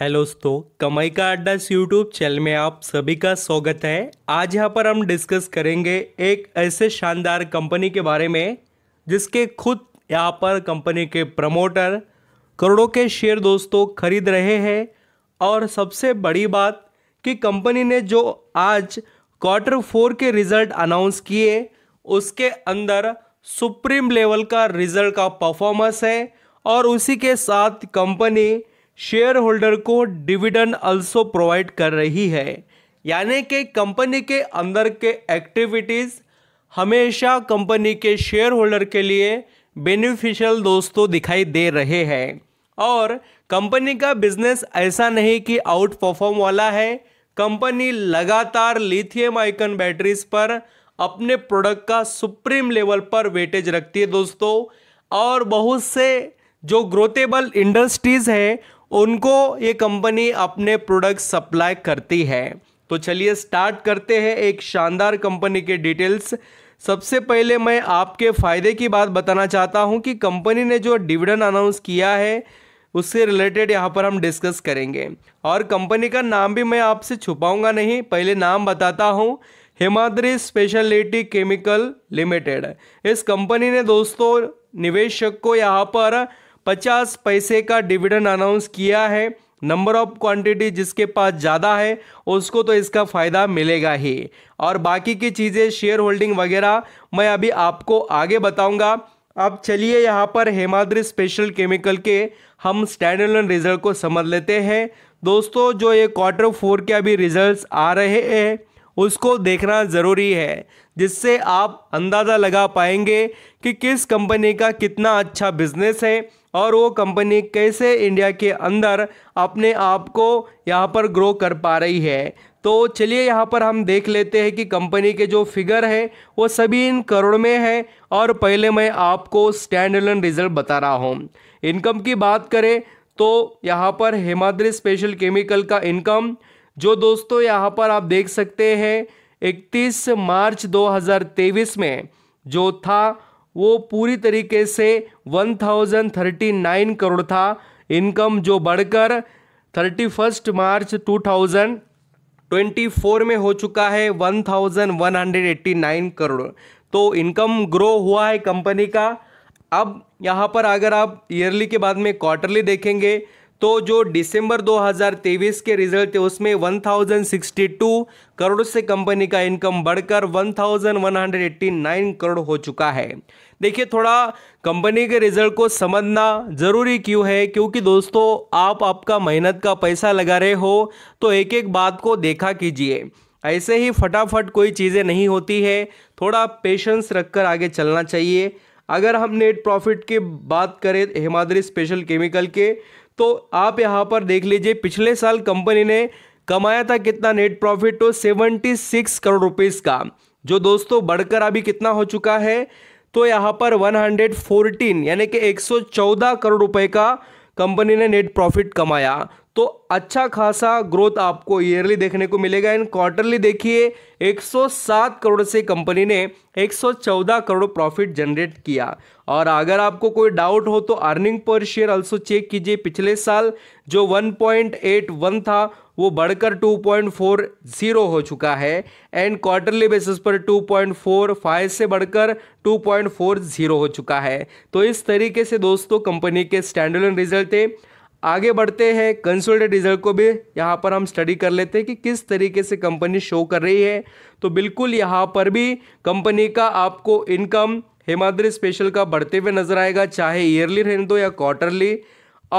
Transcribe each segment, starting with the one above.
hello दोस्तों कमाई का अड्डा यूट्यूब चैनल में आप सभी का स्वागत है आज यहाँ पर हम डिस्कस करेंगे एक ऐसे शानदार कंपनी के बारे में जिसके खुद यहाँ पर कंपनी के प्रमोटर करोड़ों के शेयर दोस्तों खरीद रहे हैं और सबसे बड़ी बात कि कंपनी ने जो आज क्वार्टर फोर के रिजल्ट अनाउंस किए उसके अंदर सुप्रीम लेवल का रिजल्ट का परफॉर्मेंस है और उसी के साथ कंपनी शेयर होल्डर को डिविडेंड अल्सो प्रोवाइड कर रही है यानी कि कंपनी के अंदर के एक्टिविटीज़ हमेशा कंपनी के शेयर होल्डर के लिए बेनिफिशियल दोस्तों दिखाई दे रहे हैं और कंपनी का बिजनेस ऐसा नहीं कि आउट परफॉर्म वाला है कंपनी लगातार लिथियम आइकन बैटरीज पर अपने प्रोडक्ट का सुप्रीम लेवल पर वेटेज रखती है दोस्तों और बहुत से जो ग्रोथेबल इंडस्ट्रीज़ है उनको ये कंपनी अपने प्रोडक्ट सप्लाई करती है तो चलिए स्टार्ट करते हैं एक शानदार कंपनी के डिटेल्स सबसे पहले मैं आपके फ़ायदे की बात बताना चाहता हूँ कि कंपनी ने जो डिविडेंड अनाउंस किया है उससे रिलेटेड यहाँ पर हम डिस्कस करेंगे और कंपनी का नाम भी मैं आपसे छुपाऊंगा नहीं पहले नाम बताता हूँ हिमाद्री स्पेशलिटी केमिकल लिमिटेड इस कंपनी ने दोस्तों निवेशक को यहाँ पर पचास पैसे का डिविडेंड अनाउंस किया है नंबर ऑफ क्वांटिटी जिसके पास ज़्यादा है उसको तो इसका फ़ायदा मिलेगा ही और बाकी की चीज़ें शेयर होल्डिंग वगैरह मैं अभी आपको आगे बताऊंगा अब चलिए यहाँ पर हेमाद्री स्पेशल केमिकल के हम स्टैंडर्ड रिजल्ट को समझ लेते हैं दोस्तों जो ये क्वार्टर फोर के अभी रिजल्ट्स आ रहे हैं उसको देखना ज़रूरी है जिससे आप अंदाज़ा लगा पाएंगे कि किस कंपनी का कितना अच्छा बिजनेस है और वो कंपनी कैसे इंडिया के अंदर अपने आप को यहाँ पर ग्रो कर पा रही है तो चलिए यहाँ पर हम देख लेते हैं कि कंपनी के जो फिगर है वो सभी इन करोड़ में है और पहले मैं आपको स्टैंड एलन रिजल्ट बता रहा हूँ इनकम की बात करें तो यहाँ पर हेमाद्री स्पेशल केमिकल का इनकम जो दोस्तों यहाँ पर आप देख सकते हैं 31 मार्च 2023 में जो था वो पूरी तरीके से 1039 करोड़ था इनकम जो बढ़कर थर्टी फर्स्ट मार्च 2024 में हो चुका है 1189 करोड़ तो इनकम ग्रो हुआ है कंपनी का अब यहाँ पर अगर आप ईयरली के बाद में क्वार्टरली देखेंगे तो जो दिसंबर 2023 के रिजल्ट थे उसमें 1062 करोड़ से कंपनी का इनकम बढ़कर 1189 करोड़ हो चुका है देखिए थोड़ा कंपनी के रिजल्ट को समझना ज़रूरी क्यों है क्योंकि दोस्तों आप आपका मेहनत का पैसा लगा रहे हो तो एक एक बात को देखा कीजिए ऐसे ही फटाफट कोई चीज़ें नहीं होती है थोड़ा पेशेंस रखकर आगे चलना चाहिए अगर हम नेट प्रॉफिट की बात करें हिमाद्री स्पेशल केमिकल के तो आप यहाँ पर देख लीजिए पिछले साल कंपनी ने कमाया था कितना नेट प्रॉफिट तो सेवेंटी सिक्स करोड़ रुपीज़ का जो दोस्तों बढ़कर अभी कितना हो चुका है तो यहाँ पर 114 यानी कि 114 करोड़ रुपए का कंपनी ने नेट प्रॉफिट कमाया तो अच्छा खासा ग्रोथ आपको ईयरली देखने को मिलेगा एंड क्वार्टरली देखिए 107 करोड़ से कंपनी ने 114 करोड़ प्रॉफिट जनरेट किया और अगर आपको कोई डाउट हो तो earning per share also check कीजिए पिछले साल जो 1.81 था वो बढ़कर 2.40 हो चुका है एंड क्वार्टरली बेसिस पर 2.45 से बढ़कर 2.40 हो चुका है तो इस तरीके से दोस्तों कंपनी के स्टैंडर्ड रिजल्ट है आगे बढ़ते हैं कंसोलिडेट रिजल्ट को भी यहाँ पर हम स्टडी कर लेते हैं कि किस तरीके से कंपनी शो कर रही है तो बिल्कुल यहाँ पर भी कंपनी का आपको इनकम हेमाद्री स्पेशल का बढ़ते हुए नजर आएगा चाहे ईयरली रहने दो या क्वार्टरली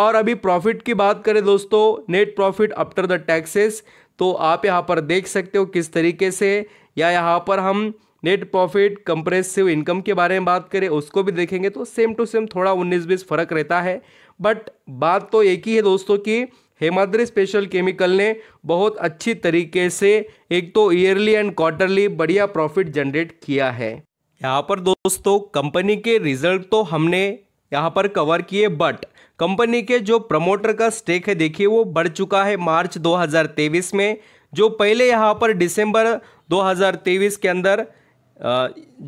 और अभी प्रॉफिट की बात करें दोस्तों net profit after the taxes तो आप यहाँ पर देख सकते हो किस तरीके से या यहाँ पर हम नेट प्रॉफिट कंप्रेसिव इनकम के बारे में बात करें उसको भी देखेंगे तो सेम टू सेम थोड़ा उन्नीस बीस फर्क रहता है बट बात तो एक ही है दोस्तों कि हेमाद्री स्पेशल केमिकल ने बहुत अच्छी तरीके से एक तो ईयरली एंड क्वार्टरली बढ़िया प्रॉफिट जनरेट किया है यहाँ पर दोस्तों कंपनी के रिजल्ट तो हमने यहाँ पर कवर किए बट कंपनी के जो प्रमोटर का स्टेक है देखिए वो बढ़ चुका है मार्च 2023 में जो पहले यहाँ पर दिसंबर 2023 के अंदर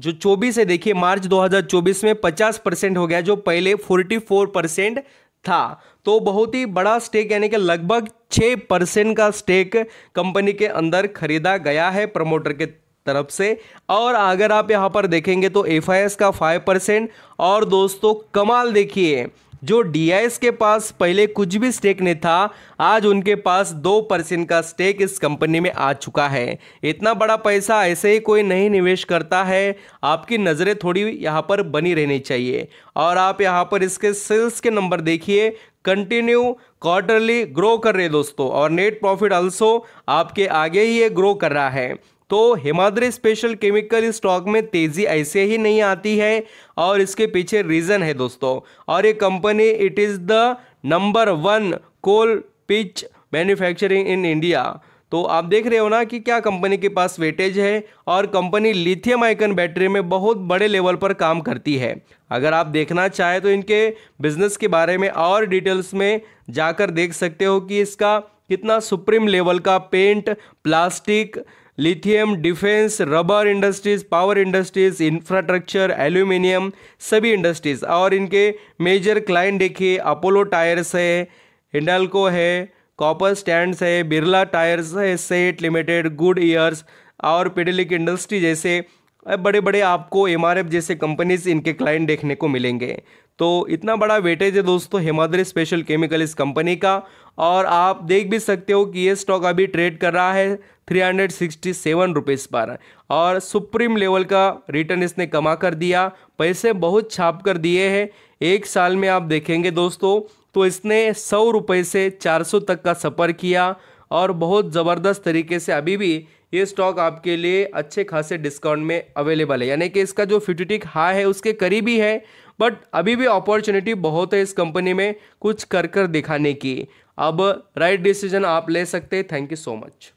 जो 24 है देखिए मार्च 2024 में 50 परसेंट हो गया जो पहले 44 परसेंट था तो बहुत ही बड़ा स्टेक यानी कि लगभग छः परसेंट का स्टेक कंपनी के अंदर खरीदा गया है प्रमोटर के तरफ से और अगर आप यहाँ पर देखेंगे तो एफ का फाइव परसेंट और दोस्तों कमाल देखिए जो डी के पास पहले कुछ भी स्टेक नहीं था आज उनके पास दो परसेंट का स्टेक इस कंपनी में आ चुका है इतना बड़ा पैसा ऐसे ही कोई नहीं निवेश करता है आपकी नज़रें थोड़ी यहाँ पर बनी रहनी चाहिए और आप यहाँ पर इसके सेल्स के नंबर देखिए कंटिन्यू क्वार्टरली ग्रो कर रहे दोस्तों और नेट प्रॉफिट ऑल्सो आपके आगे ही ये ग्रो कर रहा है तो हिमाद्री स्पेशल केमिकल स्टॉक में तेज़ी ऐसे ही नहीं आती है और इसके पीछे रीज़न है दोस्तों और ये company it is the number one coal pitch manufacturing in India तो आप देख रहे हो ना कि क्या कंपनी के पास वेटेज है और कंपनी लिथियम आइकन बैटरी में बहुत बड़े लेवल पर काम करती है अगर आप देखना चाहें तो इनके बिजनेस के बारे में और डिटेल्स में जाकर देख सकते हो कि इसका कितना सुप्रीम लेवल का paint plastic lithium defence rubber industries power industries infrastructure aluminium सभी इंडस्ट्रीज़ और इनके मेजर क्लाइंट देखिए अपोलो टायर्स है हिंडाल्को है कॉपर स्टैंड्स है बिरला टायर्स है सेट लिमिटेड गुड ईयर्स और पेडलिक इंडस्ट्री जैसे बड़े बड़े आपको एम जैसे कंपनीज इनके क्लाइंट देखने को मिलेंगे तो इतना बड़ा वेटेज है दोस्तों हिमाद्री स्पेशल केमिकल इस कंपनी का और आप देख भी सकते हो कि ये स्टॉक अभी ट्रेड कर रहा है three hundred sixty seven rupees पर और सुप्रीम लेवल का रिटर्न इसने कमा कर दिया पैसे बहुत छाप कर दिए हैं एक साल में आप देखेंगे दोस्तों तो इसने सौ रुपये से चार सौ तक का सफ़र किया और बहुत ज़बरदस्त तरीके से अभी भी ये स्टॉक आपके लिए अच्छे खासे डिस्काउंट में अवेलेबल है यानी कि इसका जो फ्यूटिटिक हाई है उसके करीबी है बट अभी भी अपॉर्चुनिटी बहुत है इस कंपनी में कुछ कर कर दिखाने की अब राइट डिसीजन आप ले सकते हैं थैंक यू सो मच